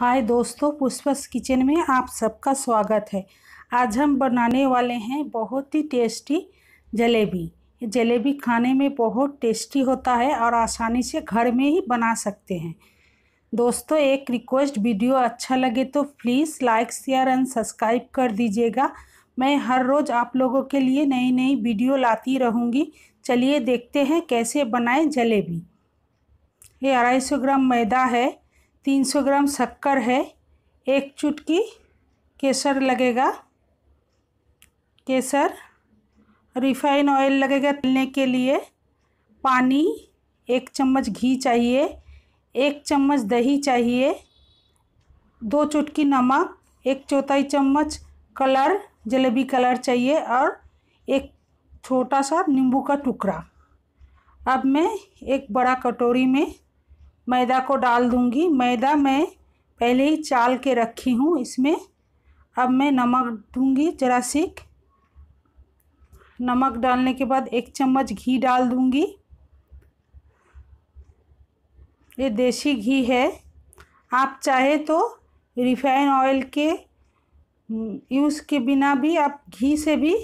हाय दोस्तों पुष्पस किचन में आप सबका स्वागत है आज हम बनाने वाले हैं बहुत ही टेस्टी जलेबी जलेबी खाने में बहुत टेस्टी होता है और आसानी से घर में ही बना सकते हैं दोस्तों एक रिक्वेस्ट वीडियो अच्छा लगे तो please like share and subscribe कर दीजिएगा मैं हर रोज़ आप लोगों के लिए नई नई वीडियो लाती रहूँगी चलिए देखते हैं कैसे बनाएं जलेबी ये अढ़ाई सौ ग्राम मैदा है तीन सौ ग्राम शक्कर है एक चुटकी केसर लगेगा केसर रिफाइन ऑयल लगेगा तलने के लिए पानी एक चम्मच घी चाहिए एक चम्मच दही चाहिए दो चुटकी नमक एक चौथाई चम्मच कलर जलेबी कलर चाहिए और एक छोटा सा नींबू का टुकड़ा अब मैं एक बड़ा कटोरी में मैदा को डाल दूंगी मैदा मैं पहले ही चाल के रखी हूँ इसमें अब मैं नमक दूंगी जरा सीख नमक डालने के बाद एक चम्मच घी डाल दूंगी ये देसी घी है आप चाहे तो रिफाइन ऑयल के यूज़ के बिना भी आप घी से भी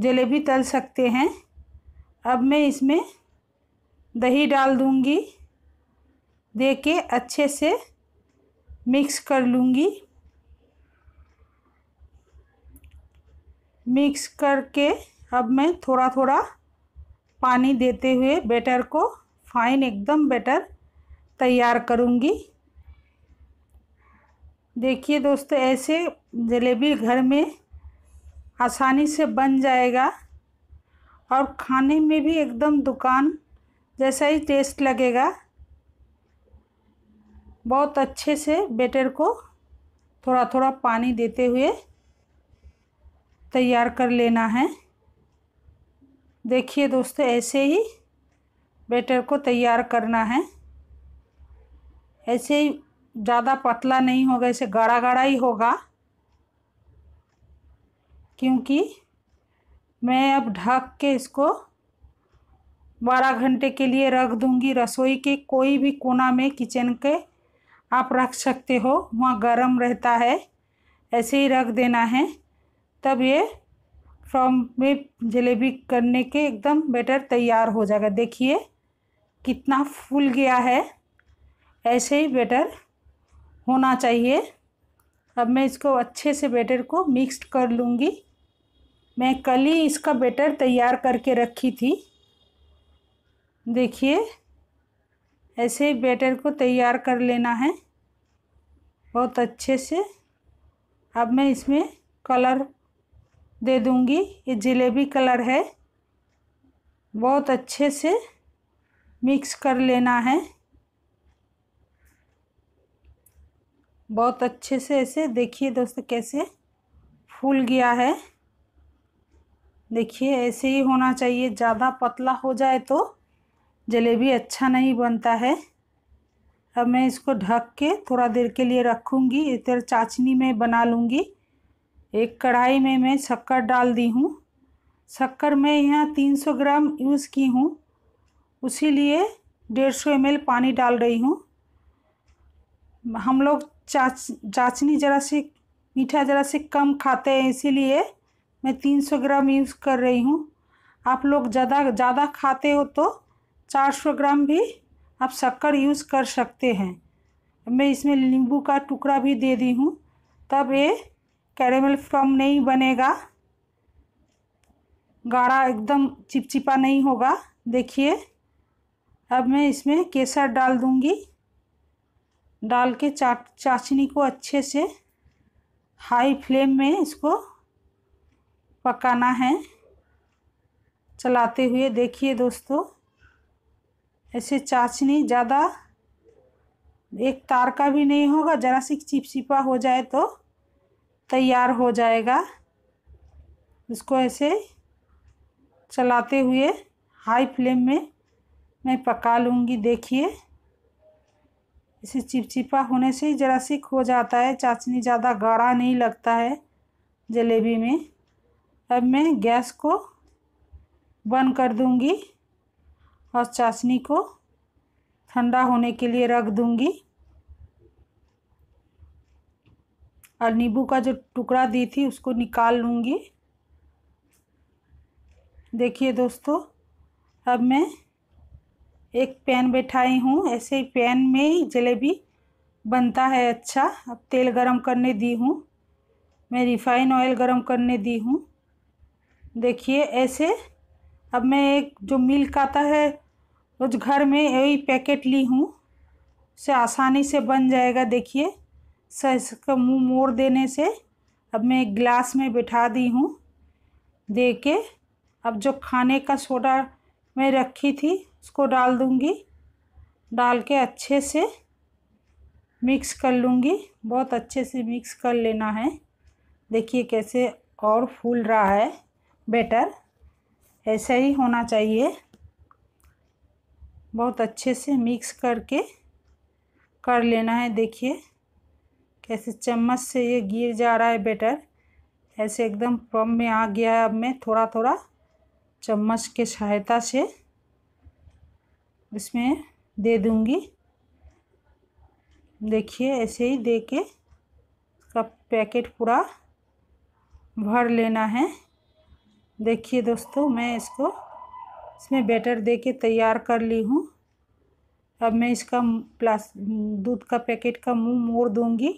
जलेबी तल सकते हैं अब मैं इसमें दही डाल दूंगी दे के अच्छे से मिक्स कर लूँगी मिक्स करके अब मैं थोड़ा थोड़ा पानी देते हुए बेटर को फाइन एकदम बेटर तैयार करूँगी देखिए दोस्तों ऐसे जलेबी घर में आसानी से बन जाएगा और खाने में भी एकदम दुकान जैसा ही टेस्ट लगेगा बहुत अच्छे से बेटर को थोड़ा थोड़ा पानी देते हुए तैयार कर लेना है देखिए दोस्तों ऐसे ही बेटर को तैयार करना है ऐसे ही ज़्यादा पतला नहीं होगा ऐसे गाढ़ा गाढ़ा ही होगा क्योंकि मैं अब ढक के इसको बारह घंटे के लिए रख दूंगी रसोई के कोई भी कोना में किचन के आप रख सकते हो वहाँ गर्म रहता है ऐसे ही रख देना है तब ये फ्रॉम में जलेबी करने के एकदम बेटर तैयार हो जाएगा देखिए कितना फूल गया है ऐसे ही बेटर होना चाहिए अब मैं इसको अच्छे से बेटर को मिक्स कर लूँगी मैं कल ही इसका बेटर तैयार करके रखी थी देखिए ऐसे ही बैटर को तैयार कर लेना है बहुत अच्छे से अब मैं इसमें कलर दे दूंगी ये जलेबी कलर है बहुत अच्छे से मिक्स कर लेना है बहुत अच्छे से ऐसे देखिए दोस्तों कैसे फूल गया है देखिए ऐसे ही होना चाहिए ज़्यादा पतला हो जाए तो जलेबी अच्छा नहीं बनता है अब मैं इसको ढक के थोड़ा देर के लिए रखूँगी इधर चाचनी में बना लूँगी एक कढ़ाई में मैं शक्कर डाल दी हूँ शक्कर मैं यहाँ 300 ग्राम यूज़ की हूँ उसी लिए डेढ़ सौ एम पानी डाल रही हूँ हम लोग चाच चाचनी ज़रा से मीठा ज़रा से कम खाते हैं इसीलिए मैं 300 ग्राम यूज़ कर रही हूँ आप लोग ज़्यादा ज़्यादा खाते हो तो 400 ग्राम भी आप शक्कर यूज़ कर सकते हैं मैं इसमें नींबू का टुकड़ा भी दे दी हूँ तब ये कैरेमल फॉर्म नहीं बनेगा गाढ़ा एकदम चिपचिपा नहीं होगा देखिए अब मैं इसमें केसर डाल दूँगी डाल के चा चाशनी को अच्छे से हाई फ्लेम में इसको पकाना है चलाते हुए देखिए दोस्तों ऐसे चाशनी ज़्यादा एक तार का भी नहीं होगा ज़रा सी चिपचिपा हो जाए तो तैयार हो जाएगा इसको ऐसे चलाते हुए हाई फ्लेम में मैं पका लूँगी देखिए इसे चिपचिपा होने से ही ज़रा सी खो जाता है चाशनी ज़्यादा गाढ़ा नहीं लगता है जलेबी में अब मैं गैस को बंद कर दूँगी और चाशनी को ठंडा होने के लिए रख दूंगी और नींबू का जो टुकड़ा दी थी उसको निकाल लूँगी देखिए दोस्तों अब मैं एक पैन बैठाई हूँ ऐसे ही पैन में ही जलेबी बनता है अच्छा अब तेल गरम करने दी हूँ मैं रिफाइन ऑयल गरम करने दी हूँ देखिए ऐसे अब मैं एक जो मिल्क आता है रोज घर में यही पैकेट ली हूँ से आसानी से बन जाएगा देखिए सर इसका मुँह मोड़ देने से अब मैं एक गिलास में बिठा दी हूँ दे के अब जो खाने का सोडा मैं रखी थी उसको डाल दूँगी डाल के अच्छे से मिक्स कर लूँगी बहुत अच्छे से मिक्स कर लेना है देखिए कैसे और फूल रहा है बेटर ऐसे ही होना चाहिए बहुत अच्छे से मिक्स करके कर लेना है देखिए कैसे चम्मच से ये गिर जा रहा है बेटर ऐसे एकदम पम में आ गया है अब मैं थोड़ा थोड़ा चम्मच के सहायता से इसमें दे दूँगी देखिए ऐसे ही दे के इसका पैकेट पूरा भर लेना है देखिए दोस्तों मैं इसको इसमें बैटर दे के तैयार कर ली हूँ अब मैं इसका प्लास दूध का पैकेट का मुंह मोड़ दूँगी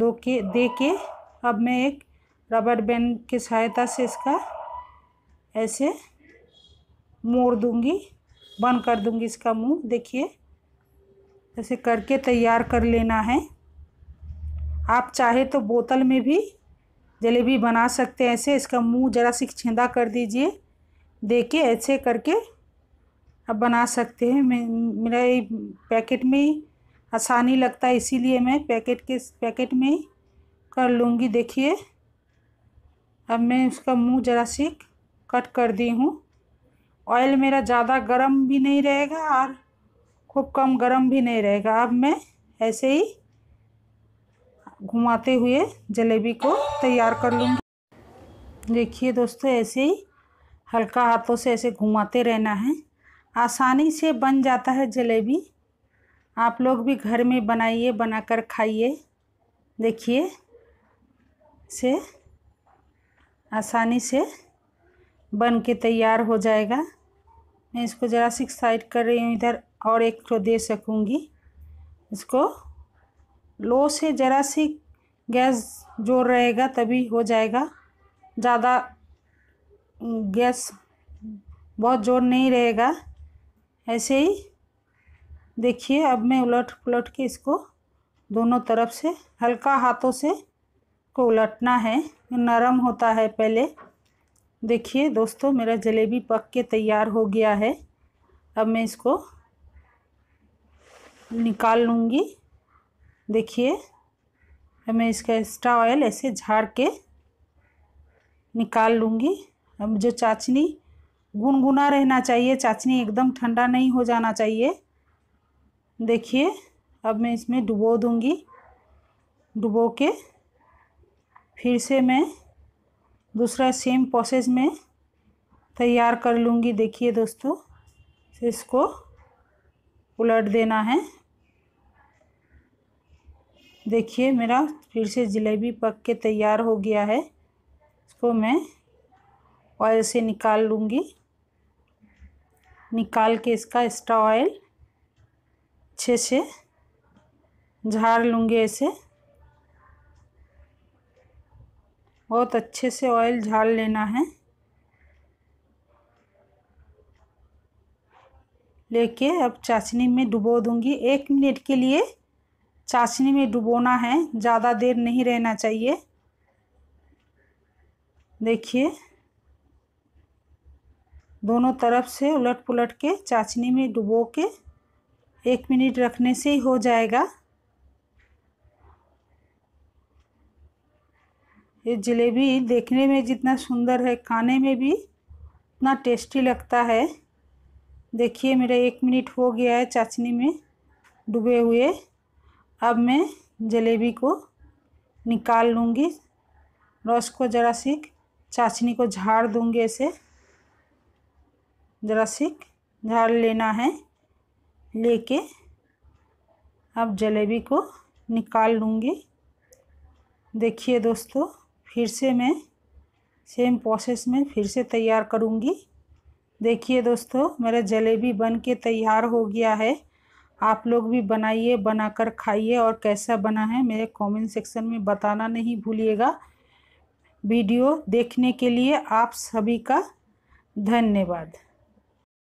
दो के दे के अब मैं एक रबर बैंड की सहायता से इसका ऐसे मोड़ दूँगी बंद कर दूँगी इसका मुंह देखिए ऐसे करके तैयार कर लेना है आप चाहे तो बोतल में भी जलेबी बना सकते हैं ऐसे इसका मुंह ज़रा सी छेंदा कर दीजिए दे के ऐसे करके अब बना सकते हैं मैं मेरा ये पैकेट में ही आसानी लगता है इसीलिए मैं पैकेट के पैकेट में ही कर लूँगी देखिए अब मैं उसका मुंह ज़रा सी कट कर दी हूँ ऑयल मेरा ज़्यादा गर्म भी नहीं रहेगा और खूब कम गर्म भी नहीं रहेगा अब मैं ऐसे ही घुमाते हुए जलेबी को तैयार कर लूँगी देखिए दोस्तों ऐसे ही हल्का हाथों से ऐसे घुमाते रहना है आसानी से बन जाता है जलेबी आप लोग भी घर में बनाइए बनाकर खाइए देखिए से आसानी से बन के तैयार हो जाएगा मैं इसको ज़रा सिक्स साइड कर रही हूँ इधर और एक तो दे सकूँगी इसको लो से ज़रा सी गैस जोर रहेगा तभी हो जाएगा ज़्यादा गैस बहुत जोर नहीं रहेगा ऐसे ही देखिए अब मैं उलट पुलट के इसको दोनों तरफ से हल्का हाथों से को उलटना है नरम होता है पहले देखिए दोस्तों मेरा जलेबी पक के तैयार हो गया है अब मैं इसको निकाल लूँगी देखिए मैं इसका एक्स्ट्रा ऑयल ऐसे झाड़ के निकाल लूँगी अब जो चाचनी गुनगुना रहना चाहिए चाचनी एकदम ठंडा नहीं हो जाना चाहिए देखिए अब मैं इसमें डुबो दूँगी डुबो के फिर से मैं दूसरा सेम प्रोसेस में तैयार कर लूँगी देखिए दोस्तों इसको उलट देना है देखिए मेरा फिर से जलेबी पक के तैयार हो गया है इसको मैं ऑयल से निकाल लूँगी निकाल के इसका एक्स्ट्रा ऑयल अच्छे से झाड़ लूँगी ऐसे बहुत अच्छे से ऑयल झाड़ लेना है लेके अब चाशनी में डुबो दूँगी एक मिनट के लिए चाशनी में डुबोना है ज़्यादा देर नहीं रहना चाहिए देखिए दोनों तरफ से उलट पुलट के चाशनी में डुबो के एक मिनट रखने से ही हो जाएगा ये जलेबी देखने में जितना सुंदर है खाने में भी उतना टेस्टी लगता है देखिए मेरा एक मिनट हो गया है चाशनी में डूबे हुए अब मैं जलेबी को निकाल लूँगी रस को जरा सी चाशनी को झाड़ दूँगी ऐसे जरा सी झाड़ लेना है लेके अब जलेबी को निकाल लूँगी देखिए दोस्तों फिर से मैं सेम प्रोसेस में फिर से तैयार करूँगी देखिए दोस्तों मेरा जलेबी बन के तैयार हो गया है आप लोग भी बनाइए बनाकर खाइए और कैसा बना है मेरे कमेंट सेक्शन में बताना नहीं भूलिएगा वीडियो देखने के लिए आप सभी का धन्यवाद